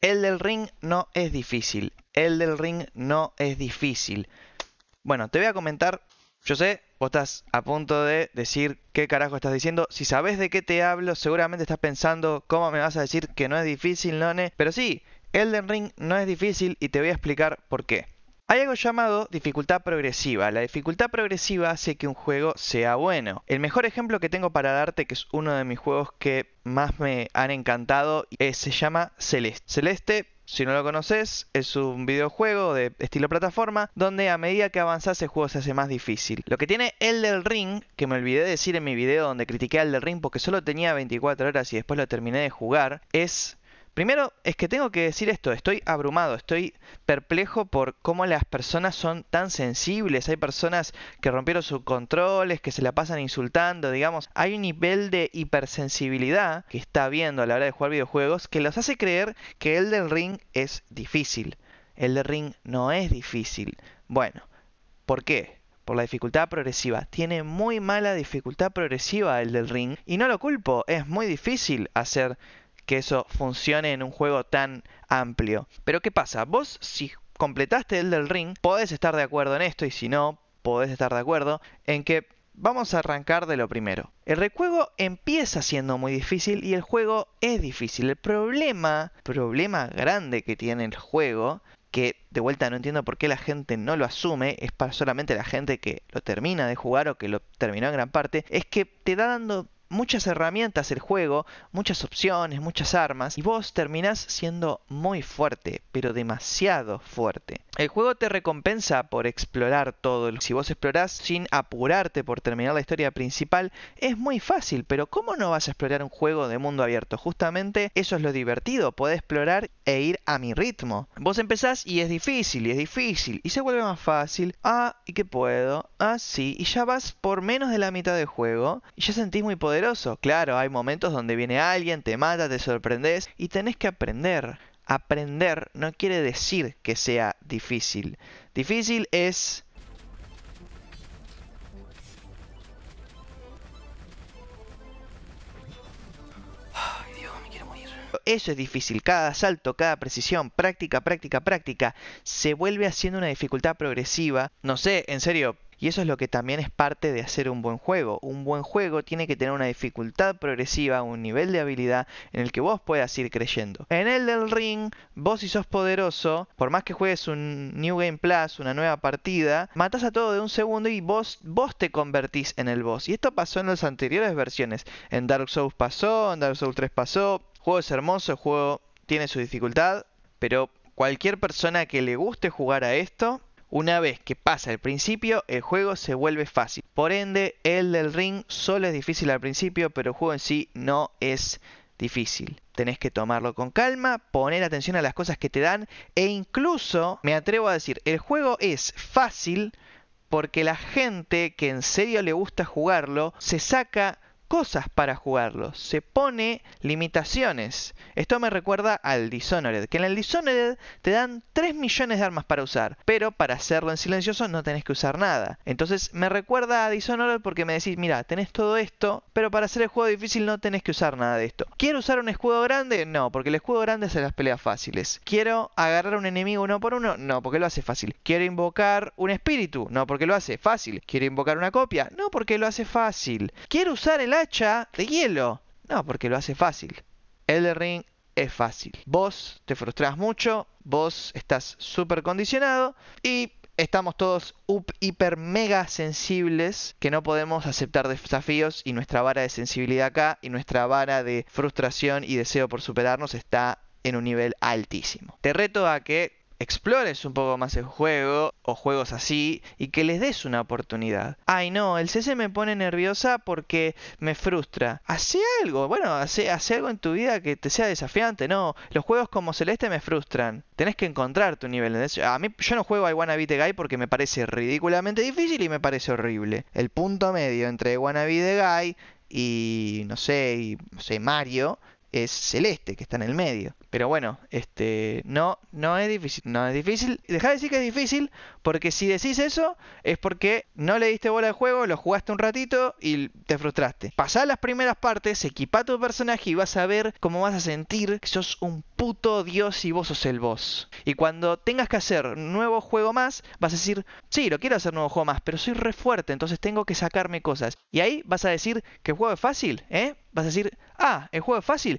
El del ring no es difícil. El del ring no es difícil. Bueno, te voy a comentar. Yo sé, vos estás a punto de decir qué carajo estás diciendo. Si sabes de qué te hablo, seguramente estás pensando cómo me vas a decir que no es difícil, None. Pero sí, Elden Ring no es difícil y te voy a explicar por qué. Hay algo llamado dificultad progresiva. La dificultad progresiva hace que un juego sea bueno. El mejor ejemplo que tengo para darte, que es uno de mis juegos que más me han encantado, eh, se llama Celeste. Celeste si no lo conoces, es un videojuego de estilo plataforma donde a medida que avanzas el juego se hace más difícil. Lo que tiene el del Ring, que me olvidé de decir en mi video donde critiqué al del Ring porque solo tenía 24 horas y después lo terminé de jugar, es Primero es que tengo que decir esto, estoy abrumado, estoy perplejo por cómo las personas son tan sensibles, hay personas que rompieron sus controles, que se la pasan insultando, digamos, hay un nivel de hipersensibilidad que está viendo a la hora de jugar videojuegos que los hace creer que el del ring es difícil. El del ring no es difícil. Bueno, ¿por qué? por la dificultad progresiva. Tiene muy mala dificultad progresiva el del ring. Y no lo culpo, es muy difícil hacer que eso funcione en un juego tan amplio. Pero ¿qué pasa? Vos si completaste el del ring, podés estar de acuerdo en esto y si no, podés estar de acuerdo en que vamos a arrancar de lo primero. El recuego empieza siendo muy difícil y el juego es difícil. El problema, problema grande que tiene el juego, que de vuelta no entiendo por qué la gente no lo asume, es para solamente la gente que lo termina de jugar o que lo terminó en gran parte, es que te da dando muchas herramientas el juego, muchas opciones, muchas armas, y vos terminás siendo muy fuerte, pero demasiado fuerte. El juego te recompensa por explorar todo. Si vos explorás sin apurarte por terminar la historia principal, es muy fácil, pero ¿cómo no vas a explorar un juego de mundo abierto? Justamente eso es lo divertido, podés explorar e ir a mi ritmo. Vos empezás y es difícil, y es difícil, y se vuelve más fácil. Ah, ¿y qué puedo? Ah, sí, y ya vas por menos de la mitad del juego, y ya sentís muy poder Claro, hay momentos donde viene alguien, te mata, te sorprendes y tenés que aprender. Aprender no quiere decir que sea difícil. Difícil es... Eso es difícil. Cada salto, cada precisión, práctica, práctica, práctica, se vuelve haciendo una dificultad progresiva. No sé, en serio, y eso es lo que también es parte de hacer un buen juego. Un buen juego tiene que tener una dificultad progresiva, un nivel de habilidad en el que vos puedas ir creyendo. En el del ring, vos si sos poderoso, por más que juegues un New Game Plus, una nueva partida, matas a todo de un segundo y vos, vos te convertís en el boss. Y esto pasó en las anteriores versiones. En Dark Souls pasó, en Dark Souls 3 pasó. El juego es hermoso, el juego tiene su dificultad, pero cualquier persona que le guste jugar a esto una vez que pasa el principio, el juego se vuelve fácil. Por ende, el del ring solo es difícil al principio, pero el juego en sí no es difícil. Tenés que tomarlo con calma, poner atención a las cosas que te dan e incluso, me atrevo a decir, el juego es fácil porque la gente que en serio le gusta jugarlo se saca cosas para jugarlo, se pone limitaciones. Esto me recuerda al Dishonored, que en el Dishonored te dan 3 millones de armas para usar, pero para hacerlo en silencioso no tenés que usar nada. Entonces me recuerda a Dishonored porque me decís, mira, tenés todo esto, pero para hacer el juego difícil no tenés que usar nada de esto. ¿Quiero usar un escudo grande? No, porque el escudo grande hace las peleas fáciles. ¿Quiero agarrar un enemigo uno por uno? No, porque lo hace fácil. ¿Quiero invocar un espíritu? No, porque lo hace fácil. ¿Quiero invocar una copia? No, porque lo hace fácil. ¿Quiero usar el de hielo. No, porque lo hace fácil. El ring es fácil. Vos te frustras mucho, vos estás súper condicionado y estamos todos hiper mega sensibles que no podemos aceptar desafíos y nuestra vara de sensibilidad acá y nuestra vara de frustración y deseo por superarnos está en un nivel altísimo. Te reto a que explores un poco más el juego o juegos así y que les des una oportunidad. Ay no, el CS me pone nerviosa porque me frustra. Hace algo, bueno, hace, hace algo en tu vida que te sea desafiante, no. Los juegos como Celeste me frustran. Tenés que encontrar tu nivel. A mí yo no juego a Wanna Be Guy porque me parece ridículamente difícil y me parece horrible. El punto medio entre I Wanna Guy y no sé, y, no sé, Mario es celeste, que está en el medio. Pero bueno, este, no, no es difícil. No es difícil. Deja de decir que es difícil, porque si decís eso, es porque no le diste bola al juego, lo jugaste un ratito y te frustraste. Pasá las primeras partes, equipa tu personaje y vas a ver cómo vas a sentir que sos un puto dios y vos sos el boss. Y cuando tengas que hacer nuevo juego más, vas a decir, sí, lo quiero hacer nuevo juego más, pero soy re fuerte, entonces tengo que sacarme cosas. Y ahí vas a decir que el juego es fácil, ¿eh? Vas a decir, ah, el juego es fácil,